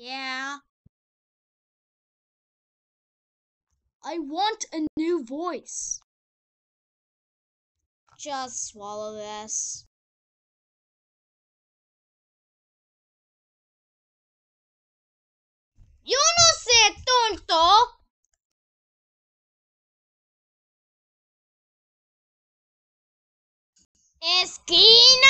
Yeah. I want a new voice. Just swallow this. Yo no sé, tonto. Esquina.